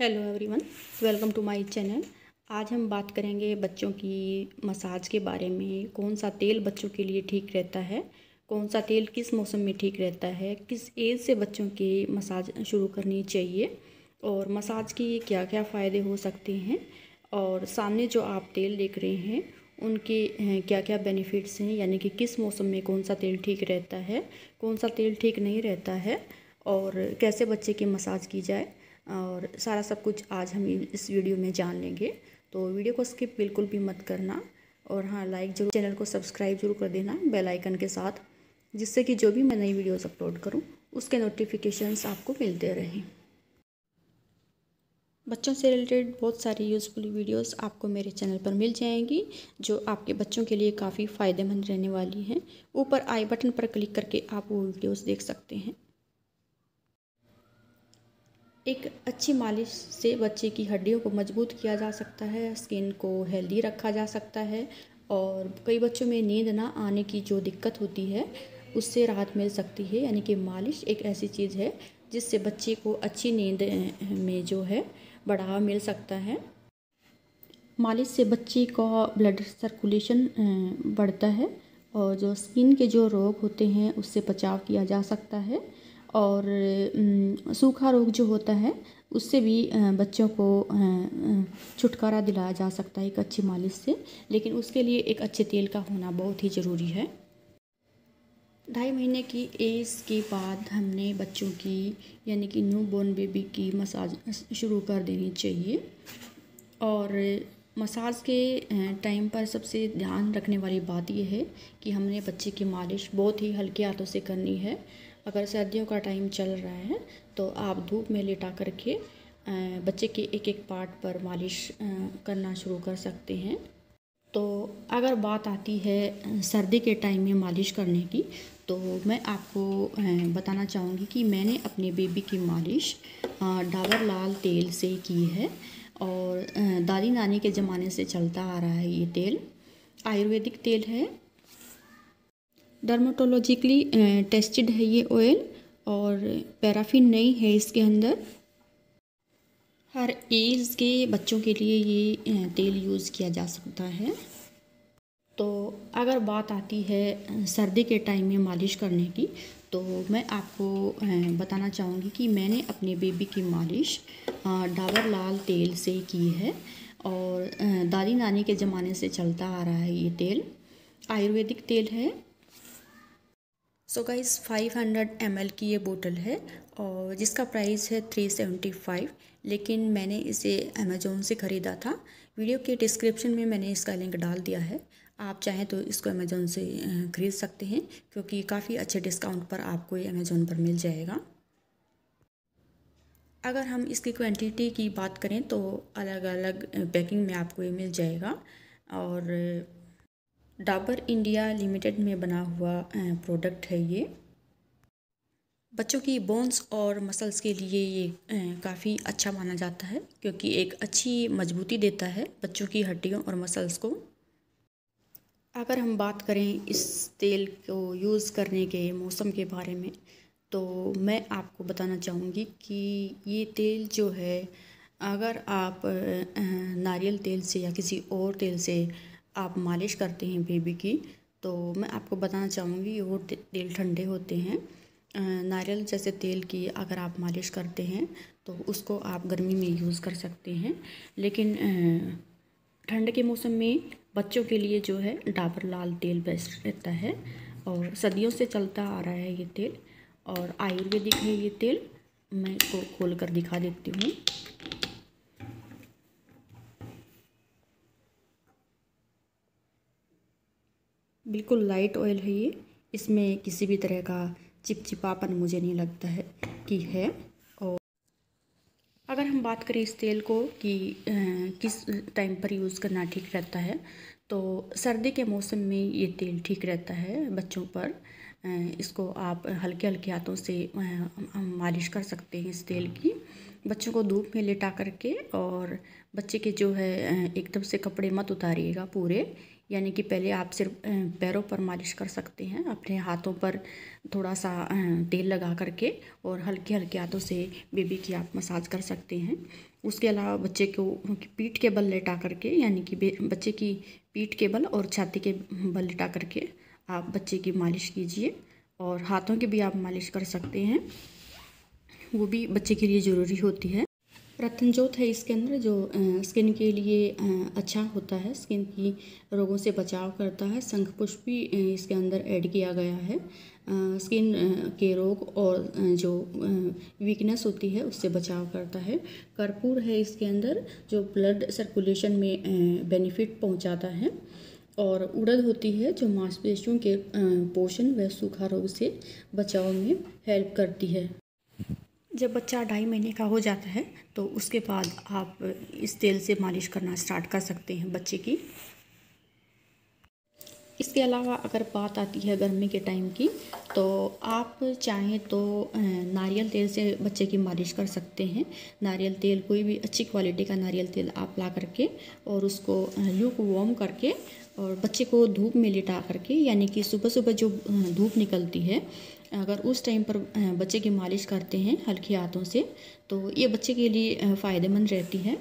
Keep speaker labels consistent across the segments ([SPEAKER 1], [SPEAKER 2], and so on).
[SPEAKER 1] hello everyone welcome to my channel आज हम बात करेंगे बच्चों की मसाज के बारे में कौन सा तेल बच्चों के लिए ठीक रहता है कौन सा तेल किस मौसम में ठीक रहता है किस एज से बच्चों की मसाज शुरू करनी चाहिए और मसाज के क्या क्या फ़ायदे हो सकते हैं और सामने जो आप तेल देख रहे हैं उनके क्या क्या बेनिफिट्स हैं यानी कि किस मौसम में कौन सा तेल ठीक रहता है कौन सा तेल ठीक नहीं रहता है और कैसे बच्चे की मसाज की जाए और सारा सब कुछ आज हम इस वीडियो में जान लेंगे तो वीडियो को स्किप बिल्कुल भी मत करना और हाँ लाइक जरूर चैनल को सब्सक्राइब जरूर कर देना बेल आइकन के साथ जिससे कि जो भी मैं नई वीडियोस अपलोड करूँ उसके नोटिफिकेशंस आपको मिलते रहें बच्चों से रिलेटेड बहुत सारी यूज़फुल वीडियोस आपको मेरे चैनल पर मिल जाएंगी जो आपके बच्चों के लिए काफ़ी फ़ायदेमंद रहने वाली हैं ऊपर आई बटन पर क्लिक करके आप वो वीडियोज़ देख सकते हैं एक अच्छी मालिश से बच्चे की हड्डियों को मजबूत किया जा सकता है स्किन को हेल्दी रखा जा सकता है और कई बच्चों में नींद ना आने की जो दिक्कत होती है उससे राहत मिल सकती है यानी कि मालिश एक ऐसी चीज़ है जिससे बच्चे को अच्छी नींद में जो है बढ़ावा मिल सकता है मालिश से बच्चे का ब्लड सर्कुलेशन बढ़ता है और जो स्किन के जो रोग होते हैं उससे बचाव किया जा सकता है और सूखा रोग जो होता है उससे भी बच्चों को छुटकारा दिलाया जा सकता है एक अच्छी मालिश से लेकिन उसके लिए एक अच्छे तेल का होना बहुत ही ज़रूरी है ढाई महीने की एज के बाद हमने बच्चों की यानी कि न्यू बोर्न बेबी की मसाज शुरू कर देनी चाहिए और मसाज के टाइम पर सबसे ध्यान रखने वाली बात यह है कि हमने बच्चे की मालिश बहुत ही हल्के हाथों से करनी है अगर सर्दियों का टाइम चल रहा है तो आप धूप में लिटा करके बच्चे के एक एक पार्ट पर मालिश करना शुरू कर सकते हैं तो अगर बात आती है सर्दी के टाइम में मालिश करने की तो मैं आपको बताना चाहूँगी कि मैंने अपने बेबी की मालिश डाबर लाल तेल से की है और दादी नानी के ज़माने से चलता आ रहा है ये तेल आयुर्वेदिक तेल है डर्माटोलॉजिकली टेस्टेड uh, है ये ऑयल और पैराफिन नहीं है इसके अंदर हर एज के बच्चों के लिए ये uh, तेल यूज़ किया जा सकता है तो अगर बात आती है uh, सर्दी के टाइम में मालिश करने की तो मैं आपको बताना चाहूँगी कि मैंने अपने बेबी की मालिश डाबर लाल तेल से की है और दादी नानी के ज़माने से चलता आ रहा है ये तेल आयुर्वेदिक तेल है सो गाइज 500 हंड्रेड की ये बोतल है और जिसका प्राइस है 375 लेकिन मैंने इसे अमेज़ोन से ख़रीदा था वीडियो के डिस्क्रिप्शन में मैंने इसका लिंक डाल दिया है आप चाहें तो इसको अमेज़ोन से ख़रीद सकते हैं क्योंकि काफ़ी अच्छे डिस्काउंट पर आपको ये अमेज़ोन पर मिल जाएगा अगर हम इसकी क्वांटिटी की बात करें तो अलग अलग पैकिंग में आपको ये मिल जाएगा और डाबर इंडिया लिमिटेड में बना हुआ प्रोडक्ट है ये बच्चों की बोन्स और मसल्स के लिए ये काफ़ी अच्छा माना जाता है क्योंकि एक अच्छी मजबूती देता है बच्चों की हड्डियों और मसल्स को अगर हम बात करें इस तेल को यूज़ करने के मौसम के बारे में तो मैं आपको बताना चाहूँगी कि ये तेल जो है अगर आप नारियल तेल से या किसी और तेल से आप मालिश करते हैं बेबी की तो मैं आपको बताना चाहूँगी ये वो तेल ठंडे होते हैं नारियल जैसे तेल की अगर आप मालिश करते हैं तो उसको आप गर्मी में यूज़ कर सकते हैं लेकिन ठंड के मौसम में बच्चों के लिए जो है डाबर लाल तेल बेस्ट रहता है और सदियों से चलता आ रहा है ये तेल और आयुर्वेदिक है ये तेल मैं इसको खोल कर दिखा देती हूँ बिल्कुल लाइट ऑयल है ये इसमें किसी भी तरह का चिपचिपापन मुझे नहीं लगता है कि है और अगर हम बात करें इस तेल को कि किस टाइम पर यूज़ करना ठीक रहता है तो सर्दी के मौसम में ये तेल ठीक रहता है बच्चों पर इसको आप हल्के हल्के हाथों से मालिश कर सकते हैं इस तेल की बच्चों को धूप में लेटा करके और बच्चे के जो है एकदम से कपड़े मत उतारिएगा पूरे यानी कि पहले आप सिर्फ पैरों पर मालिश कर सकते हैं अपने हाथों पर थोड़ा सा तेल लगा करके और हल्के हल्के हाथों से बेबी की आप मसाज कर सकते हैं उसके अलावा बच्चे को पीठ के बल लेटा करके यानी कि बच्चे की पीठ के बल और छाती के बल लेटा करके आप बच्चे की मालिश कीजिए और हाथों की भी आप मालिश कर सकते हैं वो भी बच्चे के लिए ज़रूरी होती है रतनजोत है इसके अंदर जो स्किन के लिए अच्छा होता है स्किन की रोगों से बचाव करता है शंख पुष्प भी इसके अंदर ऐड किया गया है स्किन के रोग और जो वीकनेस होती है उससे बचाव करता है कर्पूर है इसके अंदर जो ब्लड सर्कुलेशन में बेनिफिट पहुंचाता है और उड़द होती है जो मांसपेशियों के पोषण व सूखा रोग से बचाव में हेल्प करती है जब बच्चा ढाई महीने का हो जाता है तो उसके बाद आप इस तेल से मालिश करना स्टार्ट कर सकते हैं बच्चे की इसके अलावा अगर बात आती है गर्मी के टाइम की तो आप चाहें तो नारियल तेल से बच्चे की मालिश कर सकते हैं नारियल तेल कोई भी अच्छी क्वालिटी का नारियल तेल आप ला करके और उसको लूक वॉम करके और बच्चे को धूप में लिटा करके यानी कि सुबह सुबह जो धूप निकलती है अगर उस टाइम पर बच्चे की मालिश करते हैं हल्के हाथों से तो ये बच्चे के लिए फ़ायदेमंद रहती है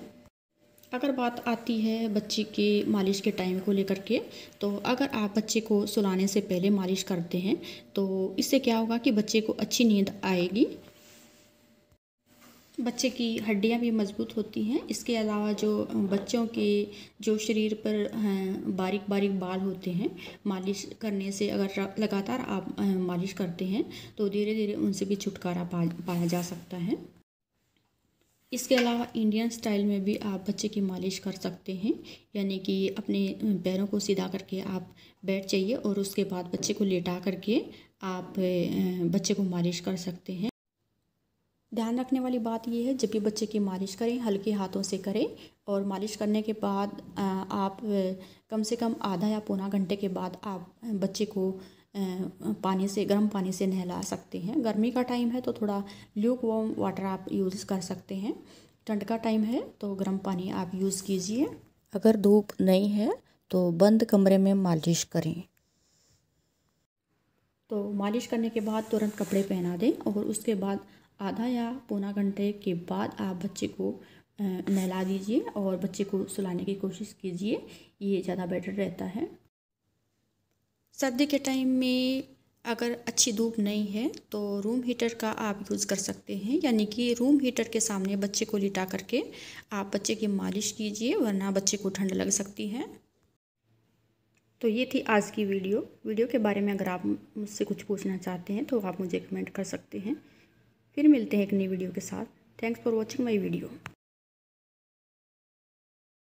[SPEAKER 1] अगर बात आती है बच्चे के मालिश के टाइम को लेकर के तो अगर आप बच्चे को सुलाने से पहले मालिश करते हैं तो इससे क्या होगा कि बच्चे को अच्छी नींद आएगी बच्चे की हड्डियां भी मजबूत होती हैं इसके अलावा जो बच्चों के जो शरीर पर बारीक बारीक बाल होते हैं मालिश करने से अगर लगातार आप मालिश करते हैं तो धीरे धीरे उनसे भी छुटकारा पा पाया जा सकता है इसके अलावा इंडियन स्टाइल में भी आप बच्चे की मालिश कर सकते हैं यानी कि अपने पैरों को सीधा करके आप बैठ जाइए और उसके बाद बच्चे को लेटा करके आप बच्चे को मालिश कर सकते हैं ध्यान रखने वाली बात यह है जब भी बच्चे की मालिश करें हल्के हाथों से करें और मालिश करने के बाद आप कम से कम आधा या पौना घंटे के बाद आप बच्चे को पानी से गर्म पानी से नहला सकते हैं गर्मी का टाइम है तो थोड़ा ल्यूक वार्म वाटर आप यूज़ कर सकते हैं ठंड का टाइम है तो गर्म पानी आप यूज़ कीजिए अगर धूप नहीं है तो बंद कमरे में मालिश करें तो मालिश करने के बाद तुरंत कपड़े पहना दें और उसके बाद आधा या पौना घंटे के बाद आप बच्चे को नहला दीजिए और बच्चे को सुलाने की कोशिश कीजिए ये ज़्यादा बेटर रहता है सर्दी के टाइम में अगर अच्छी धूप नहीं है तो रूम हीटर का आप यूज़ कर सकते हैं यानी कि रूम हीटर के सामने बच्चे को लिटा करके आप बच्चे की मालिश कीजिए वरना बच्चे को ठंड लग सकती है तो ये थी आज की वीडियो वीडियो के बारे में अगर आप मुझसे कुछ पूछना चाहते हैं तो आप मुझे कमेंट कर सकते हैं फिर मिलते हैं एक नई वीडियो के साथ thanks for watching my video